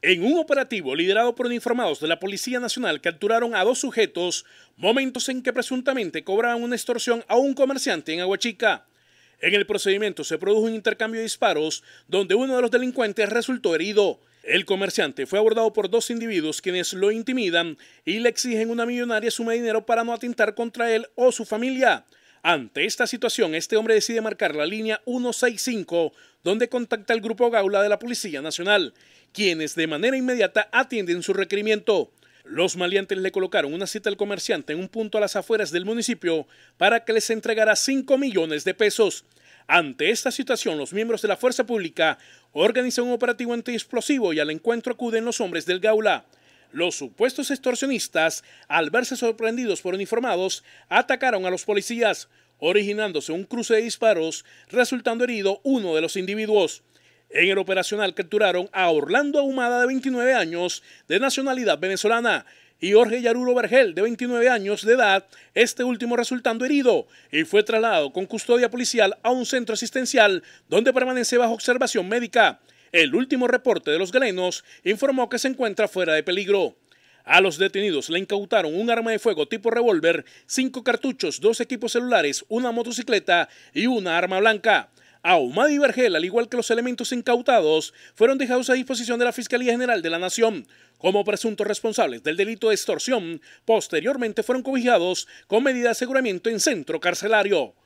En un operativo liderado por informados de la Policía Nacional capturaron a dos sujetos, momentos en que presuntamente cobraban una extorsión a un comerciante en Aguachica. En el procedimiento se produjo un intercambio de disparos donde uno de los delincuentes resultó herido. El comerciante fue abordado por dos individuos quienes lo intimidan y le exigen una millonaria suma de dinero para no atentar contra él o su familia. Ante esta situación, este hombre decide marcar la línea 165, donde contacta al Grupo Gaula de la Policía Nacional, quienes de manera inmediata atienden su requerimiento. Los maleantes le colocaron una cita al comerciante en un punto a las afueras del municipio para que les entregara 5 millones de pesos. Ante esta situación, los miembros de la Fuerza Pública organizan un operativo antiexplosivo y al encuentro acuden los hombres del Gaula. Los supuestos extorsionistas, al verse sorprendidos por uniformados, atacaron a los policías, originándose un cruce de disparos, resultando herido uno de los individuos. En el operacional capturaron a Orlando Ahumada de 29 años, de nacionalidad venezolana, y Jorge Yaruro Vergel, de 29 años de edad, este último resultando herido y fue trasladado con custodia policial a un centro asistencial donde permanece bajo observación médica. El último reporte de los galenos informó que se encuentra fuera de peligro. A los detenidos le incautaron un arma de fuego tipo revólver, cinco cartuchos, dos equipos celulares, una motocicleta y una arma blanca. Ahumada y Vergel, al igual que los elementos incautados, fueron dejados a disposición de la Fiscalía General de la Nación como presuntos responsables del delito de extorsión. Posteriormente fueron cobijados con medida de aseguramiento en centro carcelario.